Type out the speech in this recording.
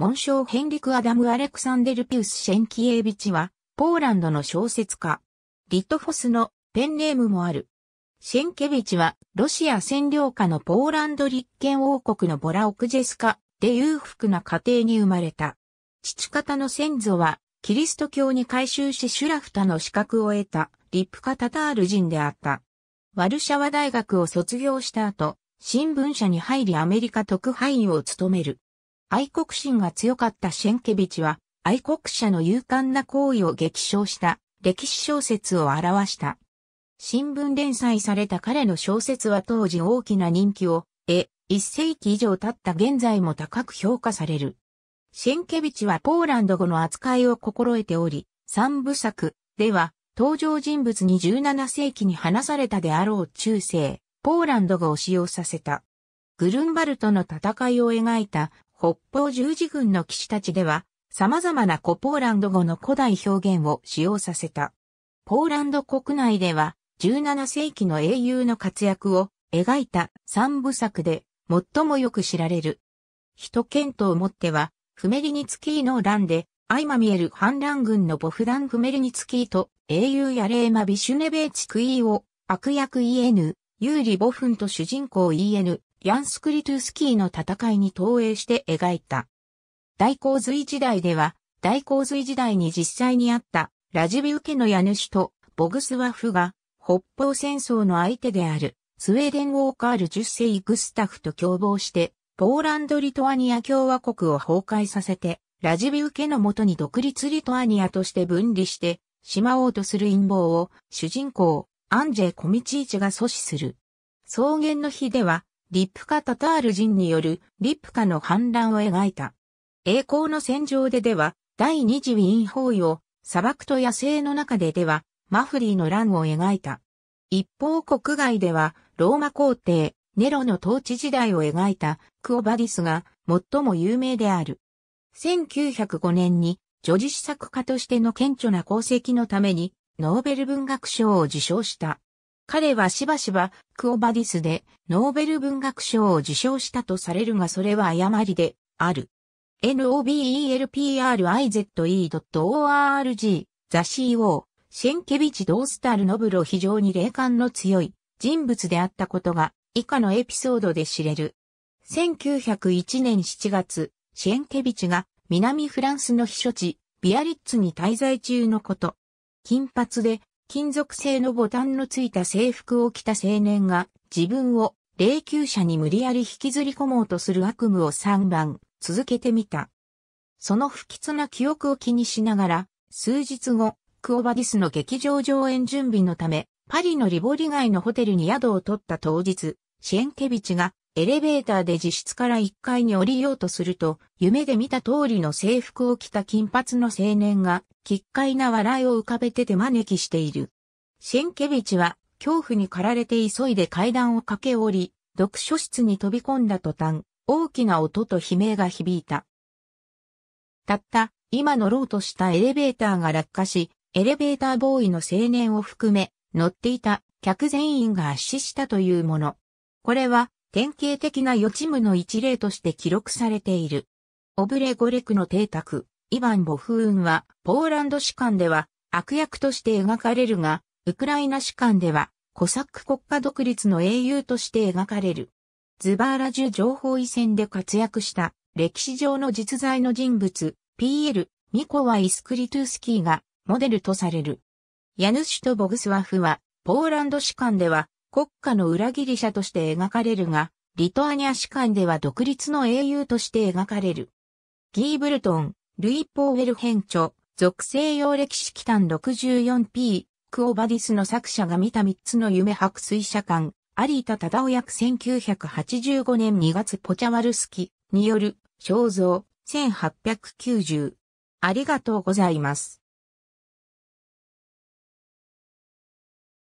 紋章ヘンリク・アダム・アレクサンデル・ピウス・シェンキエービチは、ポーランドの小説家。リットフォスのペンネームもある。シェンケビチは、ロシア占領下のポーランド立憲王国のボラオクジェスカで裕福な家庭に生まれた。父方の先祖は、キリスト教に改宗しシュラフタの資格を得た、リップカタール人であった。ワルシャワ大学を卒業した後、新聞社に入りアメリカ特派員を務める。愛国心が強かったシェンケビチは、愛国者の勇敢な行為を激賞した歴史小説を表した。新聞連載された彼の小説は当時大きな人気を得、一世紀以上経った現在も高く評価される。シェンケビチはポーランド語の扱いを心得ており、三部作では登場人物に17世紀に話されたであろう中世、ポーランド語を使用させた。グルンバルトの戦いを描いた北方十字軍の騎士たちでは、様々な古ポーランド語の古代表現を使用させた。ポーランド国内では、17世紀の英雄の活躍を描いた三部作で最もよく知られる。人剣と思っては、フメリニツキーの乱で、相まみえる反乱軍のボフダン・フメリニツキーと英雄やレーマ・ビシュネベーチクイーを悪役イエヌ、有利ボフンと主人公イエヌ、ヤンスクリトゥスキーの戦いに投影して描いた。大洪水時代では、大洪水時代に実際にあったラジビウ家の家主とボグスワフが北方戦争の相手であるスウェーデン王カール10世グスタフと共謀してポーランド・リトアニア共和国を崩壊させてラジビウ家のもとに独立リトアニアとして分離してしまおうとする陰謀を主人公アンジェ・コミチーチが阻止する。草原の日ではリップカタタール人によるリップカの反乱を描いた。栄光の戦場ででは、第二次ウィーン包囲を、砂漠と野生の中ででは、マフリーの乱を描いた。一方国外では、ローマ皇帝、ネロの統治時代を描いたクオバディスが最も有名である。1905年に女児史作家としての顕著な功績のためにノーベル文学賞を受賞した。彼はしばしばクオバディスでノーベル文学賞を受賞したとされるがそれは誤りである。nobelprize.org ザ CO シェンケビチ・ドースタル・ノブロ非常に霊感の強い人物であったことが以下のエピソードで知れる。1901年7月、シェンケビチが南フランスの避暑地ビアリッツに滞在中のこと。金髪で金属製のボタンのついた制服を着た青年が自分を霊柩車に無理やり引きずり込もうとする悪夢を3番続けてみた。その不吉な記憶を気にしながら、数日後、クオバディスの劇場上演準備のため、パリのリボリ街のホテルに宿を取った当日、シェンケビチがエレベーターで自室から1階に降りようとすると、夢で見た通りの制服を着た金髪の青年が、奇怪な笑いを浮かべて手招きしている。シェンケビチは、恐怖に駆られて急いで階段を駆け下り、読書室に飛び込んだ途端、大きな音と悲鳴が響いた。たった、今乗ろうとしたエレベーターが落下し、エレベーターボーイの青年を含め、乗っていた客全員が圧死したというもの。これは典型的な予知夢の一例として記録されている。オブレゴレクの邸宅、イヴァン・ボフーンは、ポーランド史観では悪役として描かれるが、ウクライナ史観では、コサック国家独立の英雄として描かれる。ズバーラジュ情報遺戦で活躍した歴史上の実在の人物、PL、ミコワイ・スクリトゥースキーがモデルとされる。ヤヌシュとボグスワフは、ポーランド史観では国家の裏切り者として描かれるが、リトアニア史観では独立の英雄として描かれる。ギーブルトン、ルイ・ポーウェル編著、属性用歴史期間 64P、クオバディスの作者が見た3つの夢白水社館、有田忠夫役1985年2月ポチャワルスキによる肖像1890。ありがとうございます。